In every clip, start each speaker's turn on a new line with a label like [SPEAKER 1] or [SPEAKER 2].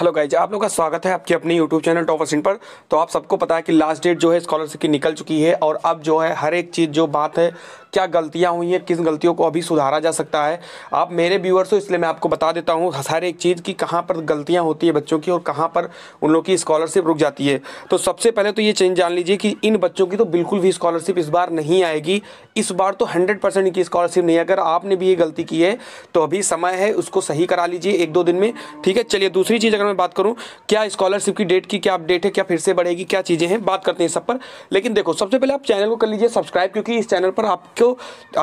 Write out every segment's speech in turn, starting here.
[SPEAKER 1] hello guys आप लोग का स्वागत है आपके अपने यूट्यूब चैनल टॉपर सिंह पर तो आप सबको पता है कि लास्ट डेट जो है स्कॉलरशिप की निकल चुकी है और अब जो है हर एक चीज़ जो बात है क्या गलतियां हुई हैं किस गलतियों को अभी सुधारा जा सकता है आप मेरे व्यूअर्स हो इसलिए मैं आपको बता देता हूँ हर एक चीज़ की कहाँ पर गलतियाँ होती है बच्चों की और कहाँ पर उन लोग की स्कॉलरशिप रुक जाती है तो सबसे पहले तो ये चेंज जान लीजिए कि इन बच्चों की तो बिल्कुल भी स्कॉलरशिप इस बार नहीं आएगी इस बार तो हंड्रेड परसेंट इनकी स्कॉलरशिप नहीं अगर आपने भी ये गलती की है तो अभी समय है उसको सही करा लीजिए एक दो दिन में ठीक है चलिए दूसरी चीज़ अगर में बात करूँ क्या स्कॉलरशिप की डेट की क्या अपडेट है क्या फिर से बढ़ेगी क्या चीज़ें हैं बात करते हैं सब पर लेकिन देखो सबसे पहले आप चैनल को कर लीजिए सब्सक्राइब क्योंकि इस चैनल पर आपको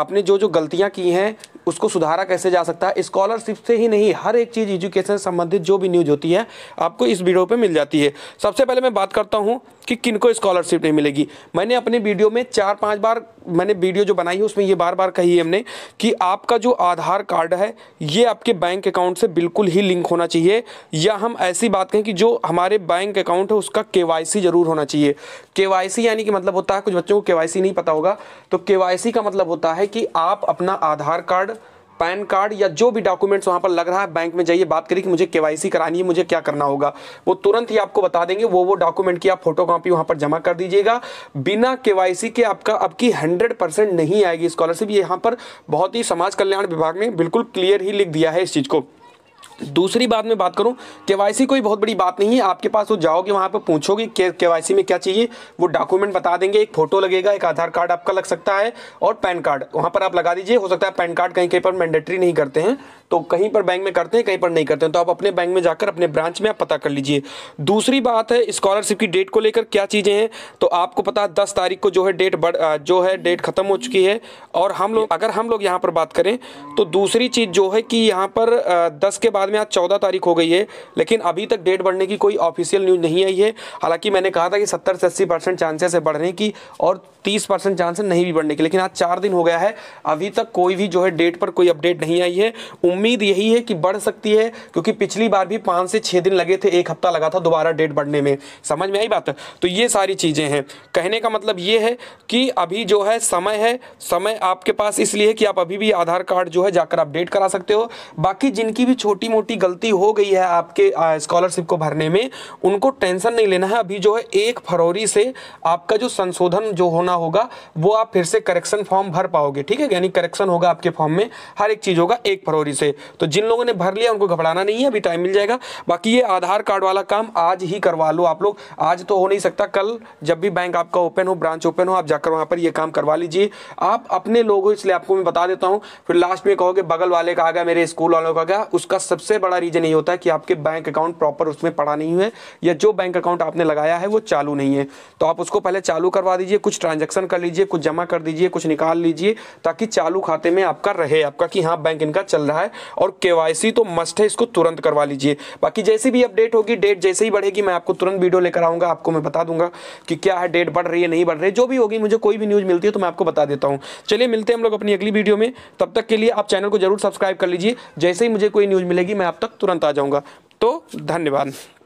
[SPEAKER 1] आपने जो जो गलतियाँ की हैं उसको सुधारा कैसे जा सकता है स्कॉलरशिप से ही नहीं हर एक चीज़ एजुकेशन से संबंधित जो भी न्यूज़ होती है आपको इस वीडियो पर मिल जाती है सबसे पहले मैं बात करता हूँ कि किनको स्कॉलरशिप नहीं मिलेगी मैंने अपने वीडियो में चार पाँच बार मैंने वीडियो जो बनाई है उसमें ये बार बार कही है हमने कि आपका जो आधार कार्ड है ये आपके बैंक अकाउंट से बिल्कुल ही लिंक होना चाहिए या हम ऐसी बात कहें कि जो हमारे बैंक अकाउंट है उसका के ज़रूर होना चाहिए के यानी कि मतलब होता है कुछ बच्चों को के नहीं पता होगा तो के का मतलब होता है कि आप अपना आधार कार्ड पैन कार्ड या जो भी डॉक्यूमेंट्स वहाँ पर लग रहा है बैंक में जाइए बात करिए कि मुझे के करानी है मुझे क्या करना होगा वो तुरंत ही आपको बता देंगे वो वो डॉक्यूमेंट की आप फोटो कॉपी वहाँ पर जमा कर दीजिएगा बिना के के आपका की हंड्रेड परसेंट नहीं आएगी स्कॉलरशिप यहाँ पर बहुत ही समाज कल्याण विभाग ने बिल्कुल क्लियर ही लिख दिया है इस चीज़ को दूसरी बात में बात करूं केवाईसी कोई बहुत बड़ी बात नहीं है आपके पास वो जाओगे वहां पर पूछोगे केवाईसी में क्या चाहिए वो डॉक्यूमेंट बता देंगे एक फोटो लगेगा एक आधार कार्ड आपका लग सकता है और पैन कार्ड वहां पर आप लगा दीजिए हो सकता है पैन कार्ड कहीं कहीं पर मैंडेटरी नहीं करते हैं तो कहीं पर बैंक में करते हैं कहीं पर नहीं करते हैं तो आप अपने बैंक में जाकर अपने ब्रांच में आप पता कर लीजिए दूसरी बात है स्कॉलरशिप की डेट को लेकर क्या चीज़ें हैं तो आपको पता है दस तारीख को जो है डेट बढ़ जो है डेट ख़त्म हो चुकी है और हम लोग अगर हम लोग यहाँ पर बात करें तो दूसरी चीज़ जो है कि यहाँ पर दस के बाद बाद में आज चौदह तारीख हो गई है लेकिन अभी तक डेट बढ़ने की कोई ऑफिशियल न्यूज़ नहीं आई है हालांकि मैंने कहा था कि सत्तर से अस्सी परसेंट चांसेस है बढ़ने की और तीस परसेंट चांसेस नहीं भी बढ़ने की लेकिन आज चार दिन हो गया है अभी तक कोई भी जो है डेट पर कोई अपडेट नहीं आई है उम्मीद यही है कि बढ़ सकती है क्योंकि पिछली बार भी पाँच से छः दिन लगे थे एक हफ्ता लगा था दोबारा डेट बढ़ने में समझ में आई बात तो ये सारी चीज़ें हैं कहने का मतलब ये है कि अभी जो है समय है समय आपके पास इसलिए कि आप अभी भी आधार कार्ड जो है जाकर अपडेट करा सकते हो बाकी जिनकी भी छोटी मोटी गलती हो गई है आपके स्कॉलरशिप को भरने में उनको टेंशन नहीं लेना है अभी जो है एक फरवरी से आपका जो संशोधन जो होना होगा वो आप फिर से करेक्शन फॉर्म भर पाओगे ठीक है यानी करेक्शन होगा आपके फॉर्म में हर एक चीज़ होगा एक फरवरी से तो जिन लोगों ने भर लिया उनको घबराना नहीं है अभी टाइम मिल जाएगा बाकी ये आधार कार्ड वाला काम आज ही करवा लो आप लोग आज तो हो नहीं सकता कल जब भी बैंक आपका ओपन हो ब्रांच ओपन हो आप जाकर वहां पर ये काम करवा लीजिए आप अपने लोगों इसलिए आपको मैं बता देता हूँ फिर लास्ट में कहोगे बगल वाले का आ गया मेरे स्कूल वालों का गया उसका सबसे सबसे बड़ा रीज़न ये होता है कि आपके बैंक अकाउंट प्रॉपर उसमें पड़ा नहीं है या जो बैंक अकाउंट आपने लगाया है वो चालू नहीं है तो आप उसको पहले चालू करवा दीजिए कुछ ट्रांजेक्शन कर लीजिए कुछ जमा कर दीजिए कुछ निकाल लीजिए ताकि चालू खाते में आपका रहे आपका कि हाँ बैंक इनका चल रहा है और के तो मस्ट है इसको तुरंत करवा लीजिए बाकी जैसी भी अपडेट होगी डेट जैसे ही बढ़ेगी मैं आपको तुरंत वीडियो लेकर आऊँगा आपको मैं बता दूंगा कि क्या है डेट बढ़ रही है नहीं बढ़ रही जो भी होगी मुझे कोई भी न्यूज़ मिलती है तो मैं आपको बता देता हूँ चलिए मिलते हैं हम लोग अपनी अगली वीडियो में तब तक के लिए आप चैनल को जरूर सब्सक्राइब कर लीजिए जैसे ही मुझे कोई न्यूज़ मिलेगी मैं आप तक तुरंत आ जाऊँगा तो धन्यवाद